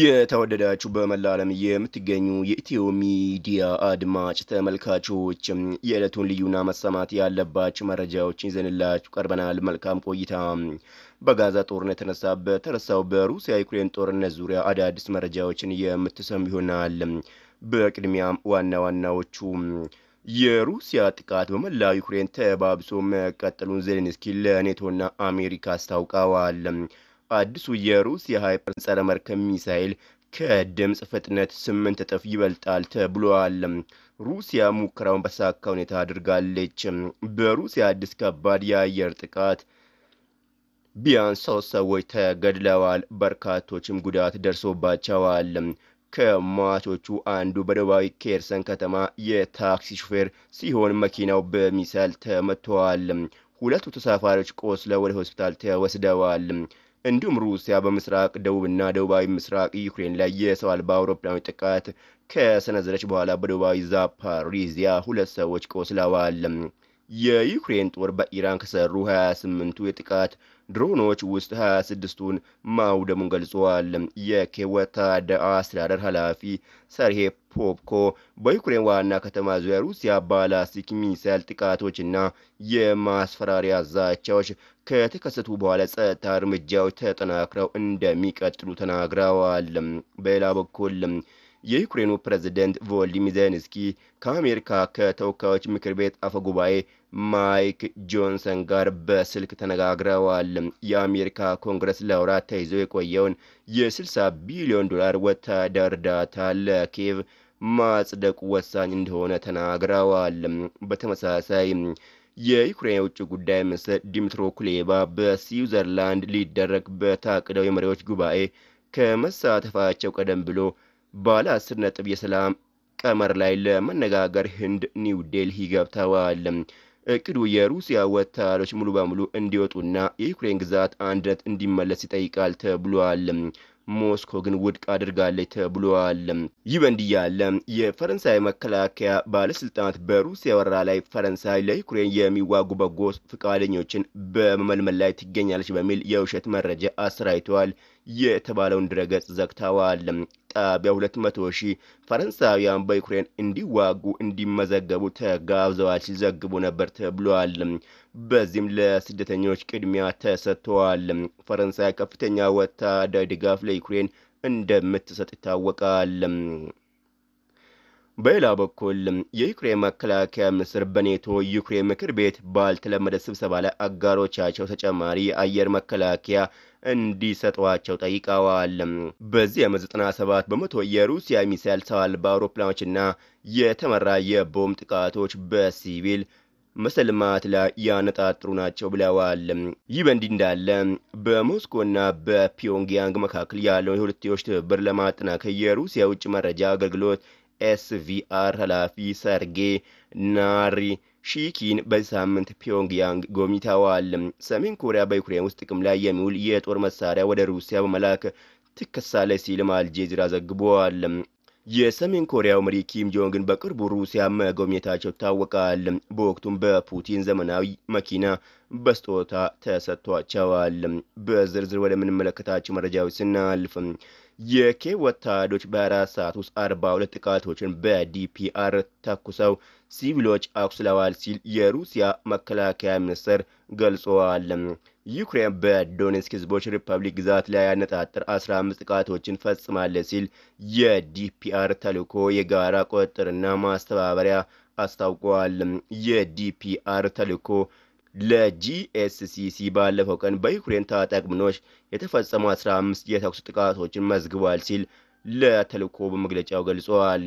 የተወደዳችሁ በመላ ዓለም የምትገኙ የኢትዮ ሚዲያ አድማጭ ተመልካቾች የዕለቱን ልዩና መሰማት ያለባቸው መረጃዎችን ይዘንላችሁ ቀርበናል። መልካም ቆይታ። በጋዛ ጦርነት የተነሳ በተረሳው በሩሲያ ዩክሬን ጦርነት ዙሪያ አዳዲስ መረጃዎችን የምትሰሙ ይሆናል። በቅድሚያም ዋና ዋናዎቹ የሩሲያ ጥቃት በመላ ዩክሬን ተባብሶ መቀጠሉን ዜሌንስኪ ለኔቶና አሜሪካ አስታውቀዋል። አዲሱ የሩሲያ ሃይፐር ጸረ መርከብ ሚሳይል ከድምፅ ፍጥነት ስምንት እጥፍ ይበልጣል ተብሏል። ሩሲያ ሙከራውን በሳካ ሁኔታ አድርጋለች። በሩሲያ አዲስ ከባድ የአየር ጥቃት ቢያንስ ሶስት ሰዎች ተገድለዋል፣ በርካቶችም ጉዳት ደርሶባቸዋል። ከሟቾቹ አንዱ በደቡባዊ ኬርሰን ከተማ የታክሲ ሹፌር ሲሆን መኪናው በሚሳይል ተመትተዋል። ሁለቱ ተሳፋሪዎች ቆስለው ወደ ሆስፒታል ተወስደዋል። እንዲሁም ሩሲያ በምስራቅ ደቡብና ደቡባዊ ምስራቅ ዩክሬን ላይ የሰው አልባ አውሮፕላኖች ጥቃት ከሰነዘረች በኋላ በደቡባዊ ዛፓሪዚያ ሁለት ሰዎች ቆስለዋል። የዩክሬን ጦር በኢራን ከሰሩ 28ቱ የጥቃት ድሮኖች ውስጥ 26ቱን ማውደሙን ገልጸዋል። የወታደራዊ አስተዳደር ኃላፊ ሰርሄ ፖፕኮ በዩክሬን ዋና ከተማ ዙሪያ ሩሲያ ባላስቲክ ሚሳይል ጥቃቶችና የማስፈራሪያ ዛቻዎች ከተከሰቱ በኋላ ጸጥታ እርምጃዎች ተጠናክረው እንደሚቀጥሉ ተናግረዋል። በሌላ በኩል የዩክሬኑ ፕሬዝደንት ቮልዲሚር ዜሌንስኪ ከአሜሪካ ከተወካዮች ምክር ቤት አፈ ጉባኤ ማይክ ጆንሰን ጋር በስልክ ተነጋግረዋል። የአሜሪካ ኮንግረስ ለወራት ተይዞ የቆየውን የ60 ቢሊዮን ዶላር ወታደር እርዳታ ለኪየቭ ማጽደቁ ወሳኝ እንደሆነ ተናግረዋል። በተመሳሳይ የዩክሬን የውጭ ጉዳይ ሚኒስትር ዲሚትሮ ኩሌባ በስዊዘርላንድ ሊደረግ በታቅደው የመሪዎች ጉባኤ ከመሳተፋቸው ቀደም ብሎ ባለ አስር ነጥብ የሰላም ቀመር ላይ ለመነጋገር ህንድ ኒው ዴልሂ ገብተዋል። እቅዱ የሩሲያ ወታደሮች ሙሉ በሙሉ እንዲወጡና የዩክሬን ግዛት አንድነት እንዲመለስ ይጠይቃል ተብሏል። ሞስኮ ግን ውድቅ አድርጋለች ተብሏል። ይህ በእንዲህ ያለ የፈረንሳይ መከላከያ ባለስልጣናት በሩሲያ ወረራ ላይ ፈረንሳይ ለዩክሬን የሚዋጉ በጎ ፈቃደኞችን በመመልመል ላይ ትገኛለች በሚል የውሸት መረጃ አሰራይተዋል የተባለውን ድረገጽ ዘግተዋል። ጣቢያ 200 ሺህ ፈረንሳውያን በዩክሬን እንዲዋጉ እንዲመዘገቡ ተጋብዘዋል ሲዘግቡ ነበር ተብሏል። በዚህም ለስደተኞች ቅድሚያ ተሰጥተዋል። ፈረንሳይ ከፍተኛ ወታደራዊ ድጋፍ ለዩክሬን እንደምትሰጥ ይታወቃል። በሌላ በኩል የዩክሬን መከላከያ ሚኒስትር በኔቶ ዩክሬን ምክር ቤት ባልተለመደ ስብሰባ ላይ አጋሮቻቸው ተጨማሪ የአየር መከላከያ እንዲሰጧቸው ጠይቀዋል። በዚህ ዓመት 97 በመቶ የሩሲያ ሚሳይል ሰው አልባ አውሮፕላኖችና የተመራ የቦምብ ጥቃቶች በሲቪል መሰልማት ላይ ያነጣጥሩ ናቸው ብለዋል። ይህ በእንዲህ እንዳለ በሞስኮና በፒዮንግያንግ መካከል ያለውን የሁለትዮሽ ትብብር ለማጠናከር የሩሲያ የውጭ መረጃ አገልግሎት ኤስቪአር ኃላፊ ሰርጌ ናሪ ሺኪን በዚህ ሳምንት ፒዮንግያንግ ጎብኝተዋል። ሰሜን ኮሪያ በዩክሬን ውስጥ ጥቅም ላይ የሚውል የጦር መሳሪያ ወደ ሩሲያ በመላክ ትከሳለች ሲልም አልጄዚራ ዘግቧል። የሰሜን ኮሪያው መሪ ኪም ጆንግን በቅርቡ ሩሲያ መጎብኘታቸው ይታወቃል። በወቅቱም በፑቲን ዘመናዊ መኪና በስጦታ ተሰጥቷቸዋል። በዝርዝር ወደምንመለከታቸው መረጃዎች ስናልፍ የኬ ወታደሮች በአራት ሰዓት ውስጥ አርባ ሁለት ጥቃቶችን በዲፒአር ተኩሰው ሲቪሎች አቁስለዋል ሲል የሩሲያ መከላከያ ሚኒስትር ገልጸዋል። ዩክሬን በዶኔትስክ ህዝቦች ሪፐብሊክ ግዛት ላይ ያነጣጠር 15 ጥቃቶችን ፈጽማለች ሲል የዲፒአር ተልዕኮ የጋራ ቁጥጥርና ማስተባበሪያ አስታውቋል። የዲፒአር ተልኮ ለጂኤስሲሲ ባለፈው ቀን በዩክሬን ታጣቂ ቡድኖች የተፈጸሙ 15 የተኩስ ጥቃቶችን መዝግቧል ሲል ለተልእኮ በመግለጫው ገልጿል።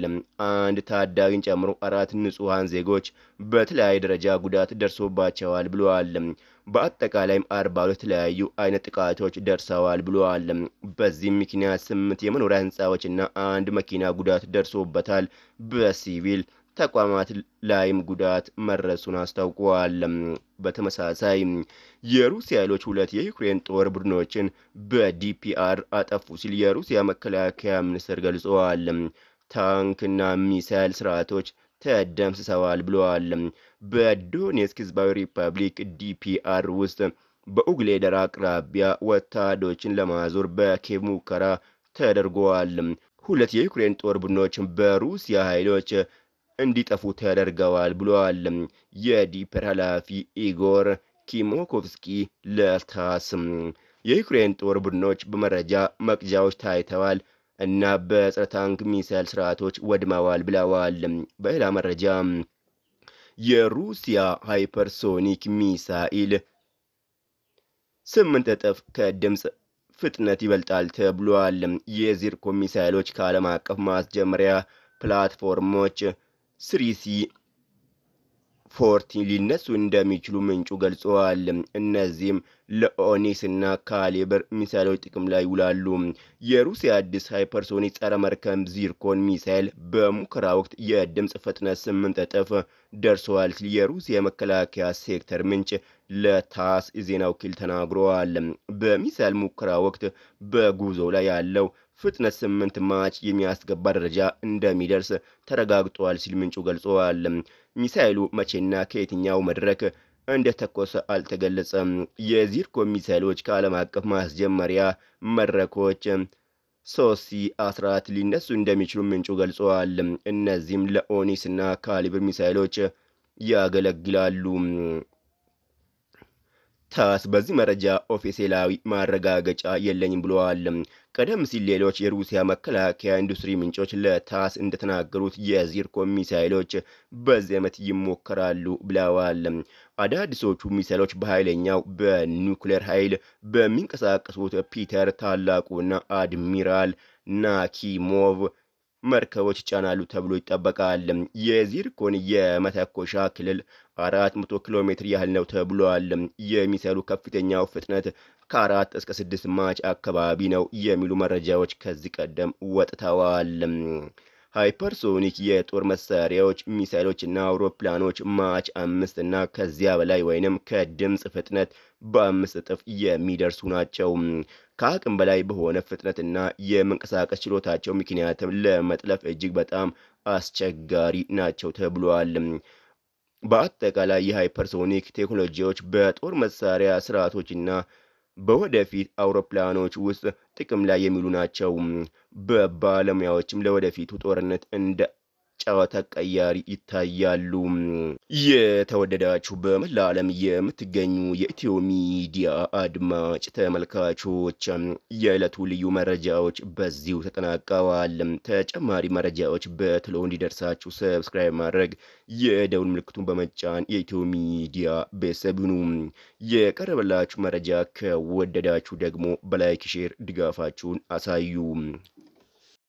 አንድ ታዳጊን ጨምሮ አራት ንጹሐን ዜጎች በተለያየ ደረጃ ጉዳት ደርሶባቸዋል ብለዋል። በአጠቃላይም አርባ ሁለት የተለያዩ አይነት ጥቃቶች ደርሰዋል ብለዋል። በዚህም ምክንያት ስምንት የመኖሪያ ህንፃዎችና አንድ መኪና ጉዳት ደርሶበታል። በሲቪል ተቋማት ላይም ጉዳት መድረሱን አስታውቀዋል። በተመሳሳይ የሩሲያ ኃይሎች ሁለት የዩክሬን ጦር ቡድኖችን በዲፒአር አጠፉ ሲል የሩሲያ መከላከያ ሚኒስትር ገልጸዋል። ታንክና ሚሳይል ስርዓቶች ተደምስሰዋል ብለዋል። በዶኔስክ ህዝባዊ ሪፐብሊክ ዲፒአር ውስጥ በኡግሌደራ አቅራቢያ ወታደሮችን ለማዞር በኬቭ ሙከራ ተደርገዋል። ሁለት የዩክሬን ጦር ቡድኖች በሩሲያ ኃይሎች እንዲጠፉ ተደርገዋል ብለዋል። የዲፐር ኃላፊ ኢጎር ኪሞኮቭስኪ ለታስ የዩክሬን ጦር ቡድኖች በመረጃ መቅጃዎች ታይተዋል እና በጸረ ታንክ ሚሳይል ስርዓቶች ወድመዋል ብለዋል። በሌላ መረጃ የሩሲያ ሃይፐርሶኒክ ሚሳኤል ስምንት እጥፍ ከድምፅ ፍጥነት ይበልጣል ተብሏል። የዚርኮ ሚሳይሎች ከዓለም አቀፍ ማስጀመሪያ ፕላትፎርሞች ስሪሲ ሪፖርት ሊነሱ እንደሚችሉ ምንጩ ገልጸዋል። እነዚህም ለኦኒክስ እና ካሊበር ሚሳይሎች ጥቅም ላይ ይውላሉ። የሩሲያ አዲስ ሃይፐርሶኒክ ጸረ መርከብ ዚርኮን ሚሳይል በሙከራ ወቅት የድምፅ ፍጥነት ስምንት እጥፍ ደርሰዋል ሲል የሩሲያ የመከላከያ ሴክተር ምንጭ ለታስ ዜና ወኪል ተናግረዋል። በሚሳይል ሙከራ ወቅት በጉዞ ላይ ያለው ፍጥነት ስምንት ማች የሚያስገባ ደረጃ እንደሚደርስ ተረጋግጧል ሲል ምንጩ ገልጸዋል። ሚሳኤሉ መቼና ከየትኛው መድረክ እንደተኮሰ አልተገለጸም። የዚርኮ ሚሳኤሎች ከዓለም አቀፍ ማስጀመሪያ መድረኮች ሶሲ አስራት ሊነሱ እንደሚችሉ ምንጩ ገልጸዋል። እነዚህም ለኦኒስ ካሊብር ሚሳይሎች ያገለግላሉ። ታስ በዚህ መረጃ ኦፊሴላዊ ማረጋገጫ የለኝም ብለዋል። ቀደም ሲል ሌሎች የሩሲያ መከላከያ ኢንዱስትሪ ምንጮች ለታስ እንደተናገሩት የዚርኮ ሚሳይሎች በዚህ ዓመት ይሞከራሉ ብለዋል። አዳዲሶቹ ሚሳይሎች በኃይለኛው በኒውክሌር ኃይል በሚንቀሳቀሱት ፒተር ታላቁና አድሚራል ናኪሞቭ መርከቦች ይጫናሉ ተብሎ ይጠበቃል። የዚርኮን የመተኮሻ ክልል አራት መቶ ኪሎ ሜትር ያህል ነው ተብሏል። የሚሳይሉ ከፍተኛው ፍጥነት ከአራት እስከ ስድስት ማች አካባቢ ነው የሚሉ መረጃዎች ከዚህ ቀደም ወጥተዋል። ሃይፐርሶኒክ የጦር መሳሪያዎች ና አውሮፕላኖች ማች አምስት እና ከዚያ በላይ ወይንም ከድምፅ ፍጥነት በአምስት እጥፍ የሚደርሱ ናቸው። ከአቅም በላይ በሆነ ፍጥነትና የመንቀሳቀስ ችሎታቸው ምክንያትም ለመጥለፍ እጅግ በጣም አስቸጋሪ ናቸው ተብሏል። በአጠቃላይ የሃይፐርሶኒክ ቴክኖሎጂዎች በጦር መሳሪያ ስርዓቶችና በወደፊት አውሮፕላኖች ውስጥ ጥቅም ላይ የሚሉ ናቸው። በባለሙያዎችም ለወደፊቱ ጦርነት እንደ ጨዋታ ቀያሪ ይታያሉ። የተወደዳችሁ በመላ ዓለም የምትገኙ የኢትዮ ሚዲያ አድማጭ ተመልካቾች የዕለቱ ልዩ መረጃዎች በዚሁ ተጠናቀዋል። ተጨማሪ መረጃዎች በትሎ እንዲደርሳችሁ ሰብስክራይብ ማድረግ፣ የደውል ምልክቱን በመጫን የኢትዮ ሚዲያ ቤተሰብ ይሁኑ። የቀረበላችሁ መረጃ ከወደዳችሁ ደግሞ በላይክ ሼር ድጋፋችሁን አሳዩ።